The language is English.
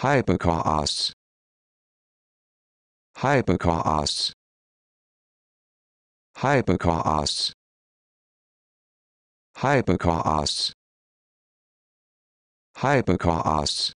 hypercosts hypercosts hypercosts hypercosts hypercosts